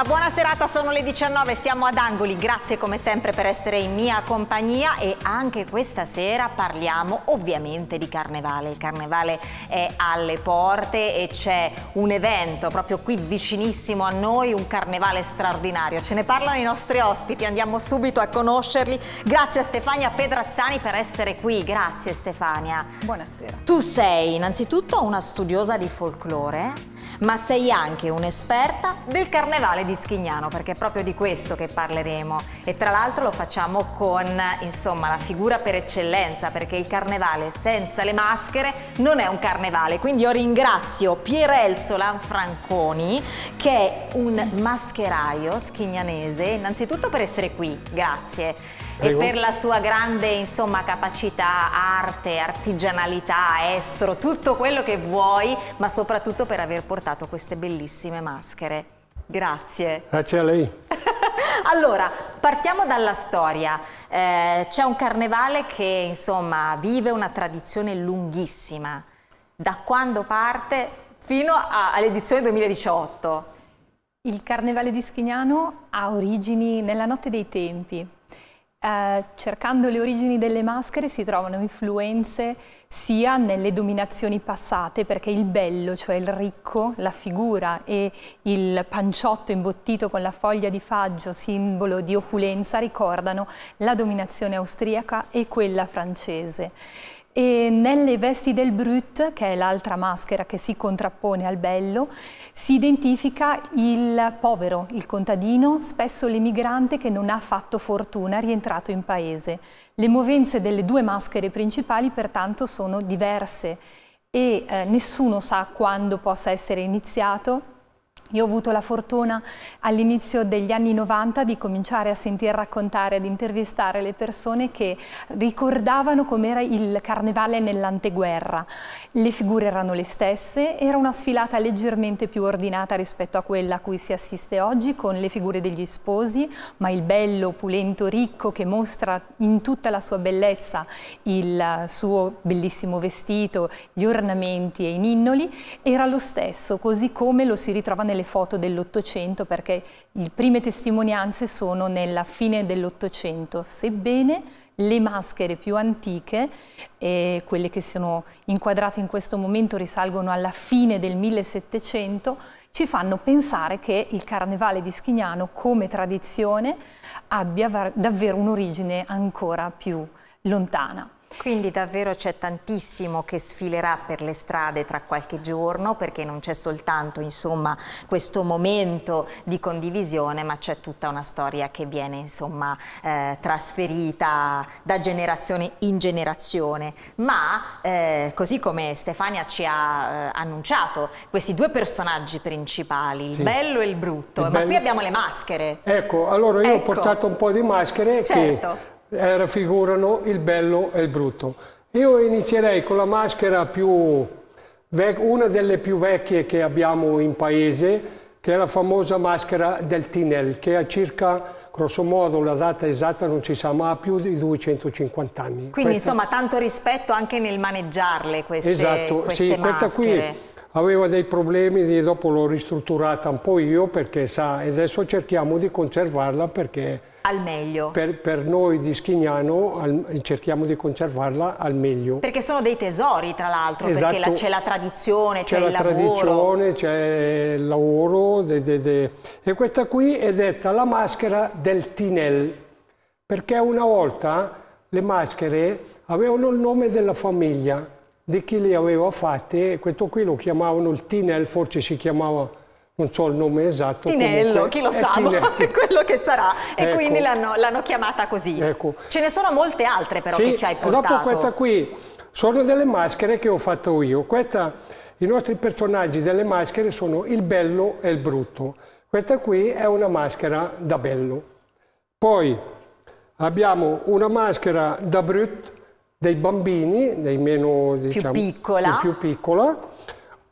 Una buona serata, sono le 19, siamo ad Angoli, grazie come sempre per essere in mia compagnia e anche questa sera parliamo ovviamente di carnevale. Il carnevale è alle porte e c'è un evento proprio qui vicinissimo a noi, un carnevale straordinario. Ce ne parlano i nostri ospiti, andiamo subito a conoscerli. Grazie a Stefania Pedrazzani per essere qui, grazie Stefania. Buonasera. Tu sei innanzitutto una studiosa di folklore ma sei anche un'esperta del Carnevale di Schignano, perché è proprio di questo che parleremo. E tra l'altro lo facciamo con, insomma, la figura per eccellenza, perché il Carnevale senza le maschere non è un Carnevale. Quindi io ringrazio Pierelso Lanfranconi, che è un mascheraio schignanese, innanzitutto per essere qui, grazie Prego. e per la sua grande insomma, capacità, arte, artigianalità, estro, tutto quello che vuoi, ma soprattutto per aver portato queste bellissime maschere. Grazie. Grazie eh, a lei. Allora, partiamo dalla storia. Eh, C'è un carnevale che insomma vive una tradizione lunghissima, da quando parte fino all'edizione 2018. Il carnevale di Schignano ha origini nella notte dei tempi, eh, cercando le origini delle maschere si trovano influenze sia nelle dominazioni passate, perché il bello, cioè il ricco, la figura e il panciotto imbottito con la foglia di faggio, simbolo di opulenza, ricordano la dominazione austriaca e quella francese e nelle vesti del Brut, che è l'altra maschera che si contrappone al bello, si identifica il povero, il contadino, spesso l'emigrante che non ha fatto fortuna, rientrato in paese. Le movenze delle due maschere principali pertanto sono diverse e eh, nessuno sa quando possa essere iniziato, io ho avuto la fortuna all'inizio degli anni 90 di cominciare a sentire raccontare, ad intervistare le persone che ricordavano com'era il carnevale nell'anteguerra. Le figure erano le stesse, era una sfilata leggermente più ordinata rispetto a quella a cui si assiste oggi con le figure degli sposi, ma il bello, opulento, ricco che mostra in tutta la sua bellezza il suo bellissimo vestito, gli ornamenti e i ninnoli, era lo stesso, così come lo si ritrova nel le foto dell'Ottocento perché le prime testimonianze sono nella fine dell'Ottocento, sebbene le maschere più antiche, eh, quelle che sono inquadrate in questo momento risalgono alla fine del 1700, ci fanno pensare che il carnevale di Schignano come tradizione abbia davvero un'origine ancora più lontana. Quindi davvero c'è tantissimo che sfilerà per le strade tra qualche giorno perché non c'è soltanto insomma, questo momento di condivisione ma c'è tutta una storia che viene insomma, eh, trasferita da generazione in generazione. Ma eh, così come Stefania ci ha eh, annunciato questi due personaggi principali, sì. il bello e il brutto, il ma bello... qui abbiamo le maschere. Ecco, allora io ecco. ho portato un po' di maschere certo. che eh, raffigurano il bello e il brutto. Io inizierei con la maschera più una delle più vecchie che abbiamo in paese, che è la famosa maschera del Tinel, che ha circa, grosso modo, la data esatta non si sa, ma ha più di 250 anni. Quindi questa... insomma tanto rispetto anche nel maneggiarle queste, esatto, queste sì, maschere. Esatto, questa qui aveva dei problemi, dopo l'ho ristrutturata un po' io perché sa, adesso cerchiamo di conservarla perché... Al meglio. Per, per noi di Schignano al, cerchiamo di conservarla al meglio. Perché sono dei tesori tra l'altro, esatto. perché c'è la tradizione, c'è, il lavoro. C'è la tradizione, c'è il lavoro de, de, de. e questa qui è detta la maschera del Tinel perché una volta le maschere avevano il nome della famiglia di chi le aveva fatte, questo qui lo chiamavano il Tinel, forse si chiamava non so il nome esatto. Tinello, comunque, chi lo sa, è quello che sarà. E ecco. quindi l'hanno chiamata così. Ecco. Ce ne sono molte altre però sì, che ci hai portato. Dopo questa qui, sono delle maschere che ho fatto io. Questa, I nostri personaggi delle maschere sono il bello e il brutto. Questa qui è una maschera da bello. Poi abbiamo una maschera da brutto dei bambini, dei meno, diciamo, più piccola. più piccola,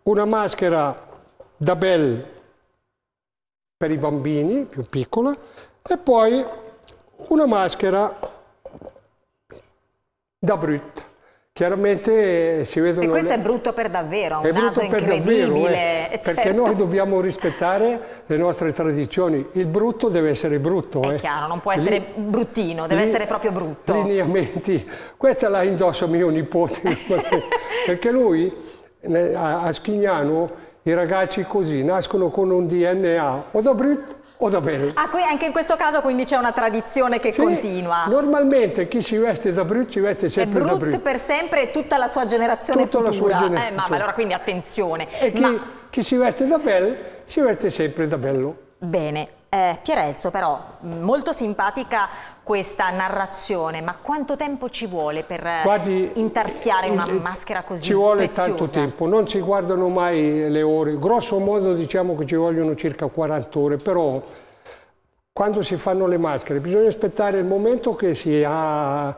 una maschera da Belle per i bambini, più piccola, e poi una maschera da brut Chiaramente eh, si vedono... E questo le... è brutto per davvero, è un naso incredibile. Davvero, eh, certo. Perché noi dobbiamo rispettare le nostre tradizioni. Il brutto deve essere brutto. È eh. chiaro, non può essere Lì... bruttino, deve Lì... essere proprio brutto. Lineamenti. Questa la indosso mio nipote. perché lui a Schignano i ragazzi così nascono con un DNA o da brutto Odabel. Ah, qui, anche in questo caso quindi c'è una tradizione che sì, continua. Normalmente chi si veste da Brut si veste sempre da Brut. per sempre e tutta la sua generazione tutta futura. La sua eh, generazione. Eh, mamma, allora quindi attenzione. E chi, ma... chi si veste da Bel si veste sempre da Bello. Bene, eh, Pierelzo però, mm, molto simpatica questa narrazione, ma quanto tempo ci vuole per eh, Guardi, intarsiare una eh, eh, maschera così Ci vuole preziosa? tanto tempo, non si guardano mai le ore, grosso modo diciamo che ci vogliono circa 40 ore, però quando si fanno le maschere bisogna aspettare il momento che si ha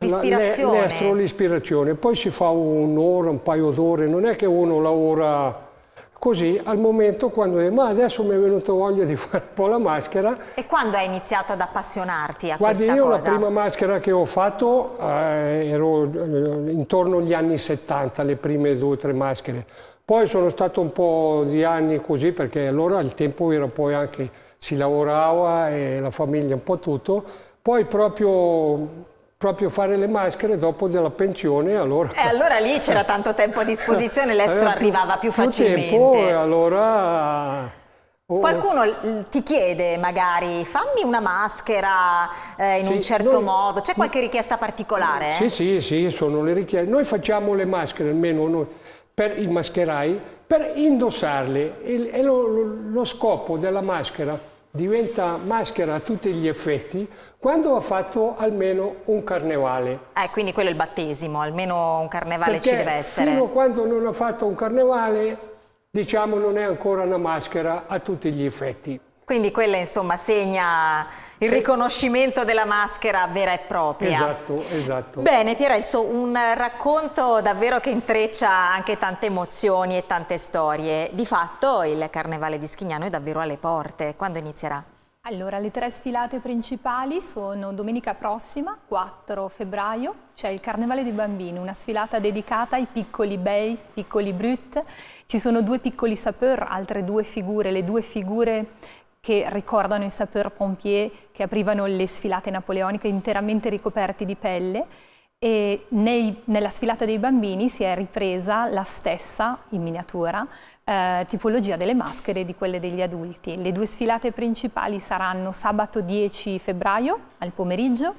l'ispirazione, poi si fa un'ora, un paio d'ore, non è che uno lavora Così al momento quando ma adesso mi è venuto voglia di fare un po' la maschera. E quando hai iniziato ad appassionarti a Guardi, questa cosa? Guardi, io la prima maschera che ho fatto eh, ero eh, intorno agli anni 70, le prime due o tre maschere. Poi sono stato un po' di anni così perché allora il tempo era poi anche, si lavorava e la famiglia un po' tutto. Poi proprio proprio fare le maschere dopo della pensione. Allora... E eh, allora lì c'era tanto tempo a disposizione, l'estero eh, arrivava più, facilmente. Più tempo, allora... Oh. Qualcuno ti chiede magari fammi una maschera eh, in sì, un certo noi... modo, c'è qualche richiesta particolare? Sì, sì, sì, sono le richieste. Noi facciamo le maschere, almeno noi, per i mascherai, per indossarle e, e lo, lo, lo scopo della maschera diventa maschera a tutti gli effetti quando ha fatto almeno un carnevale. Eh, quindi quello è il battesimo, almeno un carnevale Perché ci deve essere. fino a quando non ha fatto un carnevale, diciamo non è ancora una maschera a tutti gli effetti. Quindi quella insomma segna il sì. riconoscimento della maschera vera e propria. Esatto, esatto. Bene Pierelzo, un racconto davvero che intreccia anche tante emozioni e tante storie. Di fatto il Carnevale di Schignano è davvero alle porte. Quando inizierà? Allora, le tre sfilate principali sono domenica prossima, 4 febbraio, c'è cioè il Carnevale dei Bambini, una sfilata dedicata ai piccoli bei, piccoli brut. Ci sono due piccoli sapeur, altre due figure, le due figure che ricordano i sapeur-pompier che aprivano le sfilate napoleoniche interamente ricoperti di pelle e nei, nella sfilata dei bambini si è ripresa la stessa, in miniatura, eh, tipologia delle maschere di quelle degli adulti. Le due sfilate principali saranno sabato 10 febbraio al pomeriggio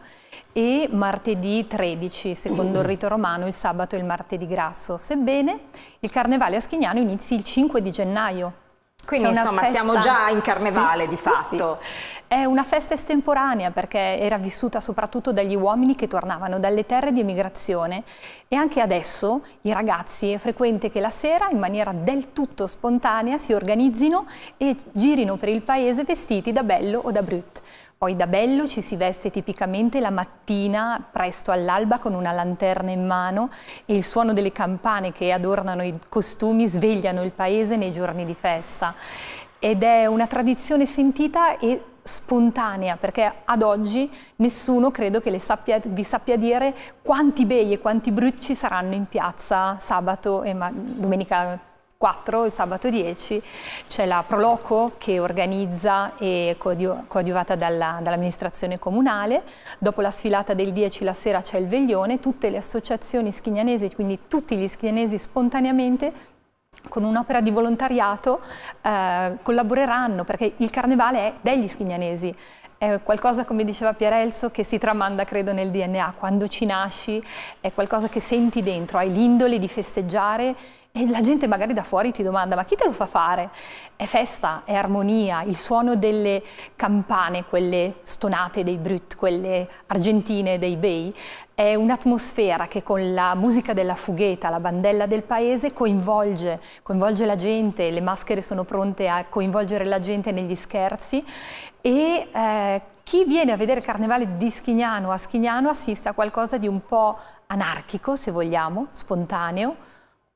e martedì 13, secondo il rito romano, il sabato e il martedì grasso. Sebbene il carnevale a Schignano inizi il 5 di gennaio, quindi insomma festa... siamo già in carnevale sì, di fatto. Sì. È una festa estemporanea perché era vissuta soprattutto dagli uomini che tornavano dalle terre di emigrazione e anche adesso i ragazzi è frequente che la sera in maniera del tutto spontanea si organizzino e girino per il paese vestiti da bello o da brut. Poi da bello ci si veste tipicamente la mattina presto all'alba con una lanterna in mano e il suono delle campane che adornano i costumi svegliano il paese nei giorni di festa. Ed è una tradizione sentita e spontanea, perché ad oggi nessuno credo che sappia, vi sappia dire quanti bei e quanti brucci saranno in piazza sabato e domenica 4, il sabato 10, c'è la Proloco che organizza e coadiuvata dall'amministrazione dall comunale, dopo la sfilata del 10 la sera c'è il veglione, tutte le associazioni schignanesi, quindi tutti gli schignanesi spontaneamente con un'opera di volontariato eh, collaboreranno perché il carnevale è degli schignanesi è qualcosa, come diceva Pierelso, che si tramanda, credo, nel DNA. Quando ci nasci è qualcosa che senti dentro, hai l'indole di festeggiare e la gente magari da fuori ti domanda, ma chi te lo fa fare? È festa, è armonia, il suono delle campane, quelle stonate dei Brut, quelle argentine dei Bay, è un'atmosfera che con la musica della fugheta, la bandella del paese, coinvolge, coinvolge la gente, le maschere sono pronte a coinvolgere la gente negli scherzi e eh, chi viene a vedere il carnevale di Schignano a Schignano assiste a qualcosa di un po' anarchico, se vogliamo, spontaneo,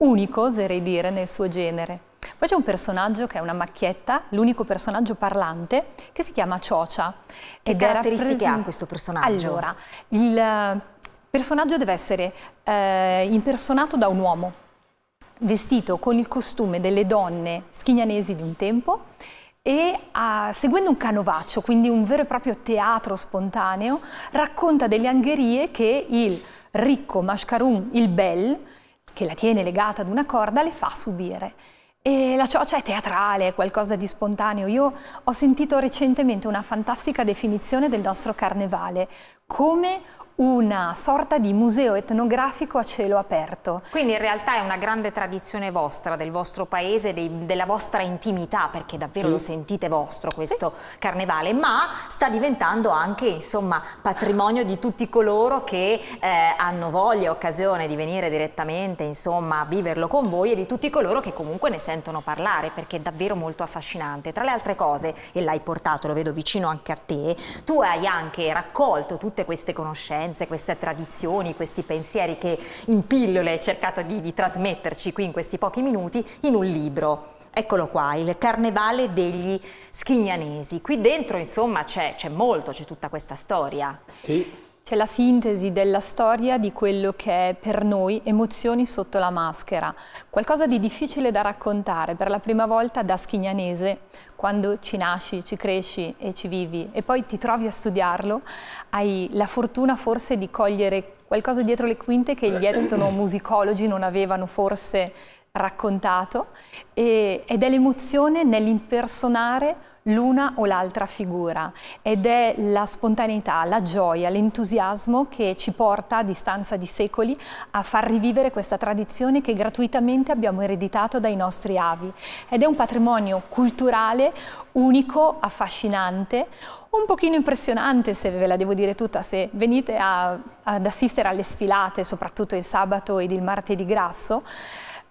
unico, oserei dire, nel suo genere. Poi c'è un personaggio che è una macchietta, l'unico personaggio parlante, che si chiama Ciocia. Che caratteristiche ha questo personaggio? Allora, il eh, personaggio deve essere eh, impersonato da un uomo, vestito con il costume delle donne schignanesi di un tempo e ah, seguendo un canovaccio, quindi un vero e proprio teatro spontaneo, racconta delle angherie che il ricco Mascarun, il Bel, che la tiene legata ad una corda le fa subire. E la ciocia è teatrale, è qualcosa di spontaneo. Io ho sentito recentemente una fantastica definizione del nostro carnevale, come una sorta di museo etnografico a cielo aperto. Quindi in realtà è una grande tradizione vostra, del vostro paese, dei, della vostra intimità, perché davvero sì. lo sentite vostro questo sì. carnevale, ma sta diventando anche insomma, patrimonio di tutti coloro che eh, hanno voglia e occasione di venire direttamente insomma, a viverlo con voi e di tutti coloro che comunque ne sentono parlare, perché è davvero molto affascinante. Tra le altre cose, e l'hai portato, lo vedo vicino anche a te, tu hai anche raccolto tutti tutte queste conoscenze, queste tradizioni, questi pensieri che in pillole hai cercato di, di trasmetterci qui in questi pochi minuti in un libro. Eccolo qua, il Carnevale degli Schignanesi. Qui dentro, insomma, c'è molto, c'è tutta questa storia. Sì. C'è la sintesi della storia di quello che è per noi emozioni sotto la maschera, qualcosa di difficile da raccontare per la prima volta da schignanese, quando ci nasci, ci cresci e ci vivi e poi ti trovi a studiarlo, hai la fortuna forse di cogliere qualcosa dietro le quinte che gli etnomusicologi non avevano forse raccontato e, ed è l'emozione nell'impersonare l'una o l'altra figura ed è la spontaneità, la gioia, l'entusiasmo che ci porta a distanza di secoli a far rivivere questa tradizione che gratuitamente abbiamo ereditato dai nostri avi ed è un patrimonio culturale unico, affascinante, un pochino impressionante se ve la devo dire tutta, se venite a, ad assistere alle sfilate, soprattutto il sabato ed il martedì grasso,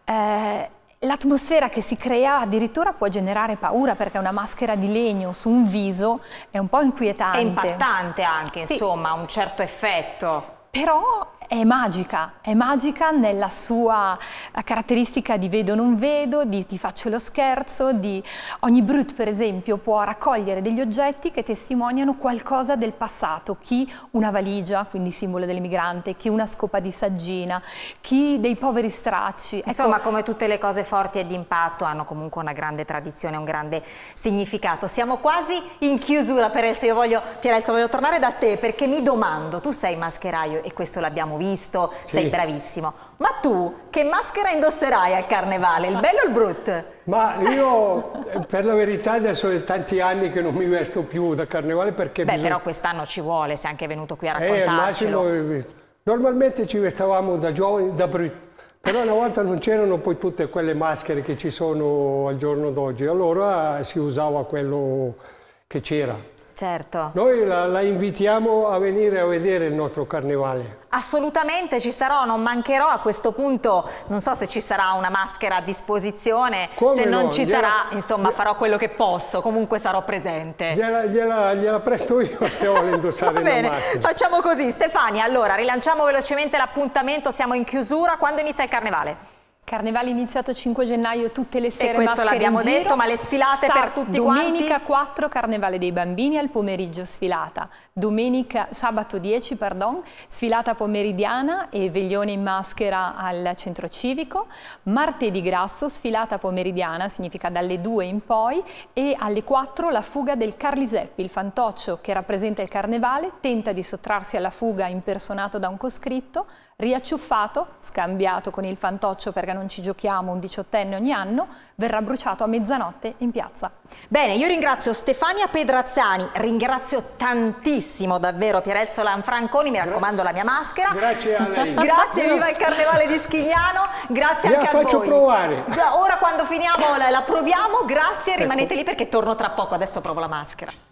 eh, L'atmosfera che si crea addirittura può generare paura perché una maschera di legno su un viso è un po' inquietante. È impattante anche, sì. insomma, ha un certo effetto. Però è magica, è magica nella sua eh, caratteristica di vedo non vedo, di ti faccio lo scherzo, di ogni brut per esempio può raccogliere degli oggetti che testimoniano qualcosa del passato, chi una valigia, quindi simbolo dell'emigrante, chi una scopa di saggina, chi dei poveri stracci. Ecco Insomma, ecco... come tutte le cose forti e d'impatto hanno comunque una grande tradizione, un grande significato. Siamo quasi in chiusura, Perelso, io voglio, Pierelso, voglio tornare da te perché mi domando, tu sei mascheraio e questo l'abbiamo visto, visto, sì. sei bravissimo. Ma tu che maschera indosserai al carnevale, il bello o il brutto? Ma io per la verità adesso è tanti anni che non mi vesto più da carnevale perché... Beh bisogna... però quest'anno ci vuole, sei anche venuto qui a eh, raccontarcelo. Eh, immagino, normalmente ci vestavamo da giovani, da brutto. Però una volta non c'erano poi tutte quelle maschere che ci sono al giorno d'oggi, allora si usava quello che c'era. Certo. Noi la, la, invitiamo a venire a vedere il nostro carnevale. Assolutamente ci sarò, non mancherò a questo punto, non so se ci sarà una maschera a disposizione, Come se non ci gliela, sarà insomma gliela, farò quello che posso, comunque sarò presente. Gliela, gliela, gliela presto io e voglio indossare Va bene, facciamo così. Stefania, allora rilanciamo velocemente l'appuntamento, siamo in chiusura, quando inizia il carnevale? Carnevale iniziato 5 gennaio tutte le sere. E questo l'abbiamo detto, ma le sfilate Sa per tutti domenica quanti? Domenica 4 Carnevale dei bambini al pomeriggio sfilata. Domenica, sabato 10, pardon, sfilata pomeridiana e veglione in maschera al centro civico. Martedì grasso sfilata pomeridiana, significa dalle 2 in poi e alle 4 la fuga del Carliseppi, il fantoccio che rappresenta il Carnevale, tenta di sottrarsi alla fuga impersonato da un coscritto, riacciuffato, scambiato con il fantoccio per Lega non ci giochiamo un diciottenne ogni anno, verrà bruciato a mezzanotte in piazza. Bene, io ringrazio Stefania Pedrazzani, ringrazio tantissimo davvero Pierezzo Lanfranconi, mi raccomando la mia maschera. Grazie a lei. Grazie, viva il Carnevale di Schignano, grazie la anche a voi. La faccio provare. Ora quando finiamo la, la proviamo, grazie, ecco. rimanete lì perché torno tra poco, adesso provo la maschera.